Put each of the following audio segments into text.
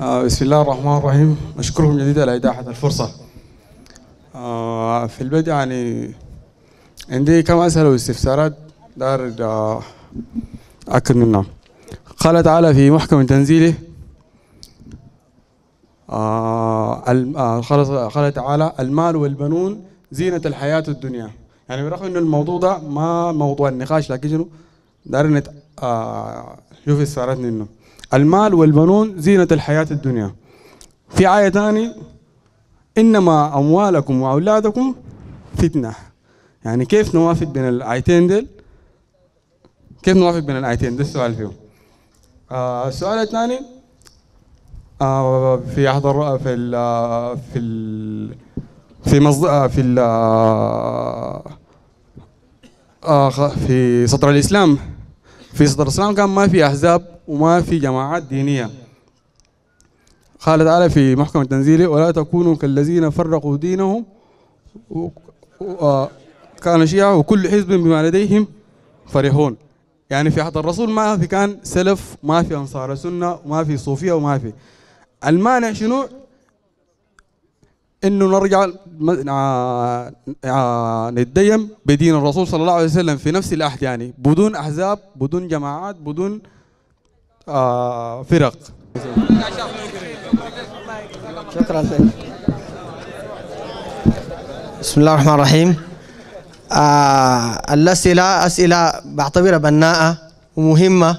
آه، بسم الله الرحمن الرحيم أشكركم جديدا على إتاحة الفرصة آه، في البدء يعني عندي كم أسئلة واستفسارات دار آه، أكد منها قال تعالى في محكم تنزيله قال تعالى المال والبنون زينة الحياة الدنيا يعني برغم أن الموضوع ده ما موضوع النقاش لكن شنو دار نشوف استفسارات منه المال والبنون زينة الحياة الدنيا في آية ثانية إنما أموالكم وأولادكم فتنة يعني كيف نوافق بين الآيتين ديل كيف نوافق بين الآيتين ده السؤال فيهم آه السؤال الثاني آه في أحد في ال في ال في مصدر آه، في ال آه, آه، في سطر الإسلام في صدر الاسلام كان ما في احزاب وما في جماعات دينيه قال تعالى في محكم تنزيله ولا تكونوا كالذين فرقوا دينهم آه، كانوا شيعة وكل حزب بما لديهم فرحون يعني في عهد الرسول ما في كان سلف ما في انصار سنه وما في صوفيه وما في المانع شنو انه نرجع آه، آه، نتدين بدين الرسول صلى الله عليه وسلم في نفس الاحد يعني بدون احزاب بدون جماعات بدون آه، فرق شكرا لك بسم الله الرحمن الرحيم آه الاسئله اسئله بعتبرها بناءه ومهمه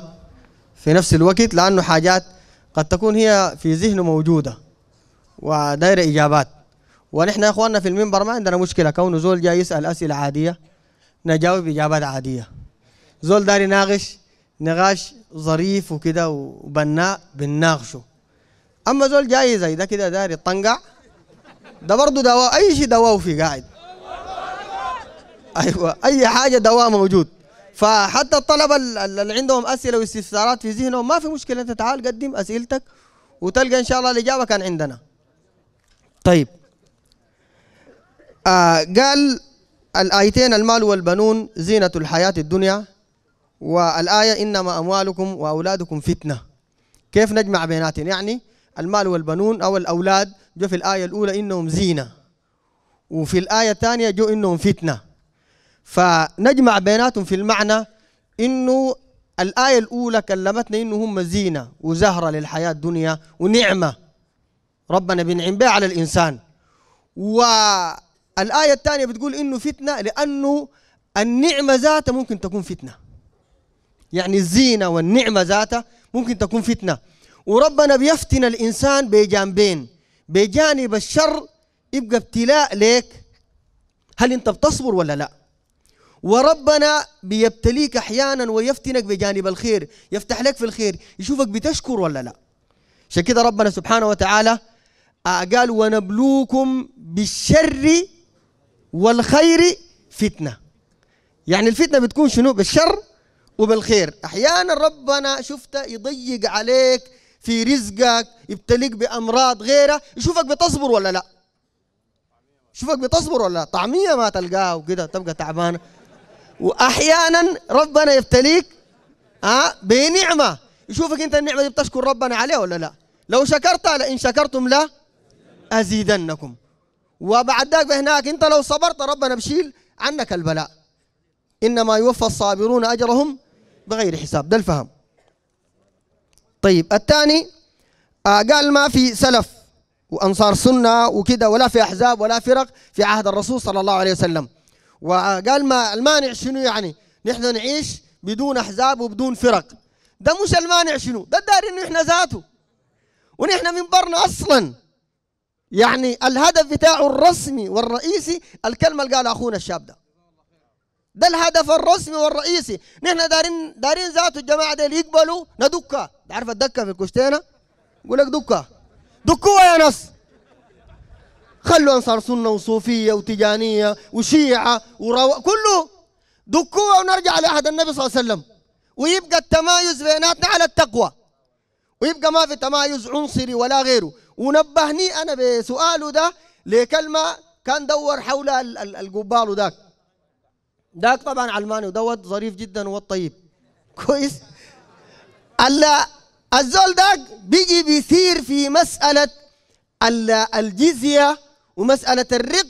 في نفس الوقت لانه حاجات قد تكون هي في ذهنه موجوده ودايره اجابات ونحن يا اخواننا في المنبر ما عندنا مشكله كونه زول جاي يسال اسئله عاديه نجاوب اجابات عاديه زول داري يناقش نقاش ظريف وكده وبناء بنناقشه اما زول جاي زي ده كده داري طنقع ده برضه دواء اي شيء دواء في قاعد ايوه اي حاجه دواء موجود فحتى الطلبه اللي عندهم اسئله واستفسارات في ذهنهم ما في مشكله انت تعال قدم اسئلتك وتلقى ان شاء الله الاجابه كان عندنا طيب آه قال الآيتين المال والبنون زينة الحياة الدنيا والآية إنما أموالكم وأولادكم فتنة كيف نجمع بيناتهم يعني المال والبنون أو الأولاد جو في الآية الأولى إنهم زينة وفي الآية الثانية جو إنهم فتنة فنجمع بيناتهم في المعنى إنه الآية الأولى كلمتنا إنه هم زينة وزهرة للحياة الدنيا ونعمة ربنا بينعم بها على الإنسان و الآية الثانية بتقول إنه فتنة لأنه النعمة ذاتها ممكن تكون فتنة يعني الزينة والنعمة ذاتها ممكن تكون فتنة وربنا بيفتن الإنسان بجانبين بجانب الشر يبقى ابتلاء ليك هل أنت بتصبر ولا لا وربنا بيبتليك أحيانا ويفتنك بجانب الخير يفتح لك في الخير يشوفك بتشكر ولا لا عشان كده ربنا سبحانه وتعالى قال ونبلوكم بالشر والخير فتنة يعني الفتنة بتكون شنو بالشر وبالخير أحيانا ربنا شفت يضيق عليك في رزقك يبتليك بأمراض غيره يشوفك بتصبر ولا لا شوفك بتصبر ولا طعمية ما تلقاها وكده تبقى تعبانة وأحيانا ربنا يبتليك آه بنعمة يشوفك أنت النعمة دي بتشكر ربنا عليها ولا لا لو شكرت لإن شكرتم لا أزيدنكم وبعد ذاك انت لو صبرت ربنا بشيل عنك البلاء انما يوفى الصابرون اجرهم بغير حساب ده الفهم طيب الثاني آه، قال ما في سلف وانصار سنه وكده ولا في احزاب ولا فرق في عهد الرسول صلى الله عليه وسلم وقال ما المانع شنو يعني نحن نعيش بدون احزاب وبدون فرق ده مش المانع شنو ده الدار انه احنا ذاته ونحن من برنا اصلا يعني الهدف بتاعه الرسمي والرئيسي الكلمة اللي قالها أخونا الشاب ده ده الهدف الرسمي والرئيسي نحن دارين دارين ذاته الجماعة دي يقبلوا ندكة تعرف الدكة في الكشتينة يقول لك دكة دكوها يا ناس خلوا أنصار سنة وصوفية وتجانية وشيعة وروا كله دكوها ونرجع لعهد النبي صلى الله عليه وسلم ويبقى التمايز بيناتنا على التقوى ويبقى ما في تمايز عنصري ولا غيره ونبهني انا بسؤاله ده لكلمه كان دور حول القبال وذاك ذاك طبعا علماني ودوت ظريف جدا والطيب كويس الا الزول ذاك بيجي بيثير في مساله الجزيه ومساله الرق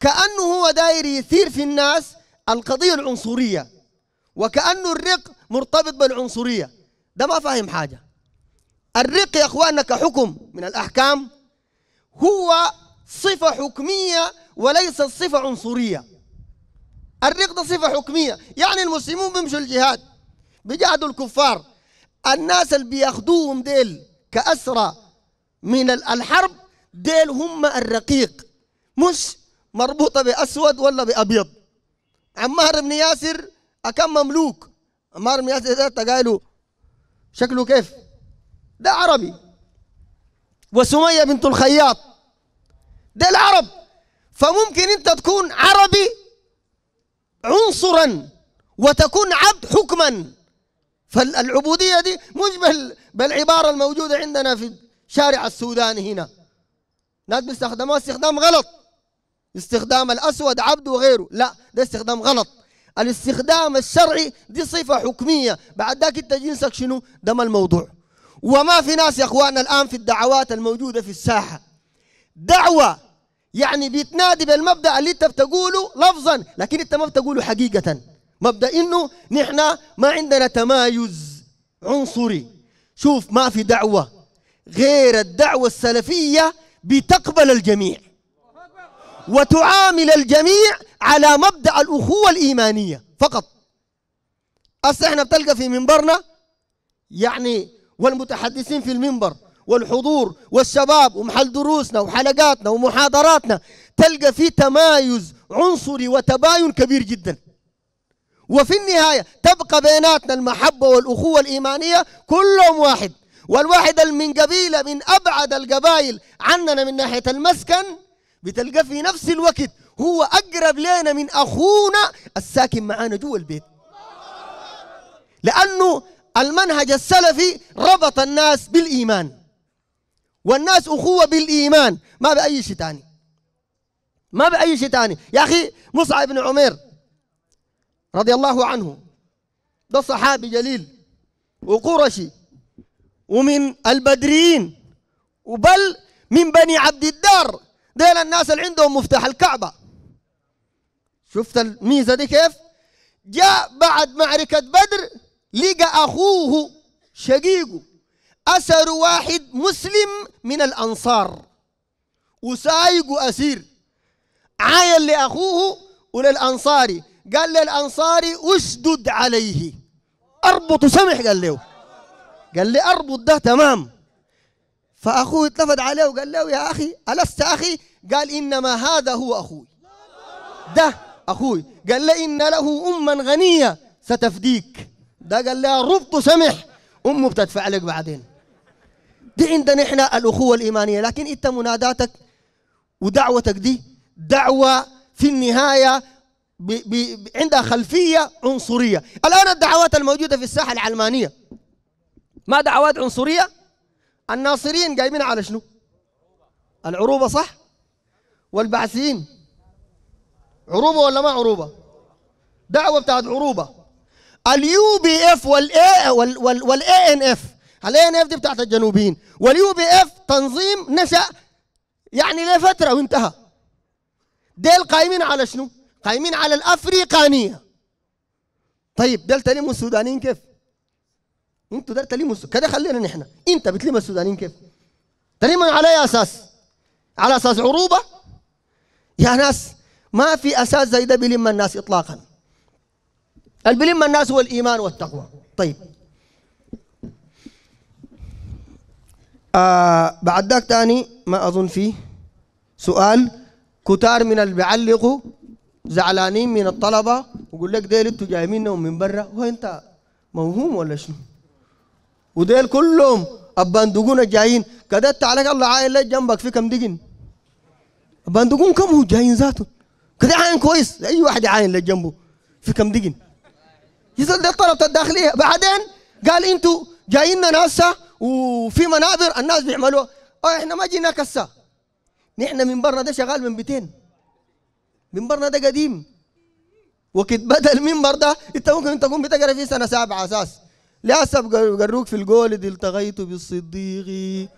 كانه هو داير يثير في الناس القضيه العنصريه وكانه الرق مرتبط بالعنصريه ده ما فاهم حاجه الرق يا اخواننا كحكم من الاحكام هو صفه حكميه وليس صفه عنصريه الرق ده صفه حكميه يعني المسلمون بيمشوا الجهاد بيجاهدوا الكفار الناس اللي بياخدوهم ديل كأسرى من الحرب ديل هم الرقيق مش مربوطه باسود ولا بابيض عمار بن ياسر أكم مملوك عمار بن ياسر ده شكله كيف ده عربي وسمية بنت الخياط ده العرب فممكن أنت تكون عربي عنصرا وتكون عبد حكما فالعبودية دي مش بالعبارة الموجودة عندنا في شارع السودان هنا ناس بيستخدموها استخدام غلط استخدام الأسود عبد وغيره لا ده استخدام غلط الاستخدام الشرعي دي صفة حكمية بعد ذاك انت جنسك شنو ده ما الموضوع وما في ناس يا اخواننا الان في الدعوات الموجوده في الساحه دعوه يعني بيتنادي بالمبدا اللي انت بتقوله لفظا لكن انت ما بتقوله حقيقه مبدا انه نحن ما عندنا تمايز عنصري شوف ما في دعوه غير الدعوه السلفيه بتقبل الجميع وتعامل الجميع على مبدا الاخوه الايمانيه فقط هسه احنا بتلقى في منبرنا يعني والمتحدثين في المنبر والحضور والشباب ومحل دروسنا وحلقاتنا ومحاضراتنا تلقى في تمايز عنصري وتباين كبير جدا وفي النهاية تبقى بيناتنا المحبة والأخوة الإيمانية كلهم واحد والواحد من قبيلة من أبعد القبائل عننا من ناحية المسكن بتلقى في نفس الوقت هو أقرب لنا من أخونا الساكن معانا جوا البيت لأنه المنهج السلفي ربط الناس بالإيمان والناس أخوة بالإيمان ما بأي شيء تاني ما بأي شيء تاني يا أخي مصعب بن عمير رضي الله عنه ده صحابي جليل وقرشي ومن البدريين وبل من بني عبد الدار ديل الناس اللي عندهم مفتاح الكعبة شفت الميزة دي كيف جاء بعد معركة بدر لقى أخوه شقيقه أسر واحد مسلم من الأنصار وسايقه أسير عاين لأخوه وللأنصاري قال للأنصاري اشدد عليه أربط سمح قال له قال لي أربط ده تمام فأخوه اتلفت عليه وقال له يا أخي ألست أخي قال إنما هذا هو أخوي ده أخوي قال لي إن له أما غنية ستفديك ده قال لها رفض سمح امه بتدفع لك بعدين دي عندنا احنا الاخوه الايمانيه لكن انت مناداتك ودعوتك دي دعوه في النهايه بي بي عندها خلفيه عنصريه الان الدعوات الموجوده في الساحه العلمانيه ما دعوات عنصريه الناصريين قايمين على شنو العروبه صح والبعثيين عروبه ولا ما عروبه دعوه بتاعت عروبه اليو بي اف والاي والاي ان اف الاي ان اف دي بتاعت الجنوبيين واليو بي اف تنظيم نشا يعني لفتره وانتهى ديل قايمين على شنو؟ قايمين على الافريقانيه طيب ديل تلموا السودانيين كيف؟ انتوا ديل تلموا كده خلينا نحن انت بتلم السودانيين كيف؟ تلمهم على اي اساس؟ على اساس عروبه؟ يا ناس ما في اساس زي ده بيلم الناس اطلاقا البلم الناس هو الإيمان والتقوى طيب آه بعد ذاك ثاني ما أظن فيه سؤال كتار من اللي بيعلقوا زعلانين من الطلبة ويقول لك ديل انتوا جاي منهم من برا وانت موهوم ولا شنو؟ وديل كلهم البندقون جايين كدت عليك الله عاين لك جنبك في كم دقن البندقون كم هو جايين ذاته كده عاين كويس اي واحد عاين لك جنبه في كم دقن يزل ده الطلبة الداخلية بعدين قال انتوا جايين ناسا وفي منابر الناس بيعملوها اه احنا ما جيناك كسا نحن من برا ده شغال من بيتين من برا ده قديم وقت بدا المنبر ده انت ممكن تكون بتقرا فيه سنه سابعه اساس للاسف قروك في دي التغيت بالصديق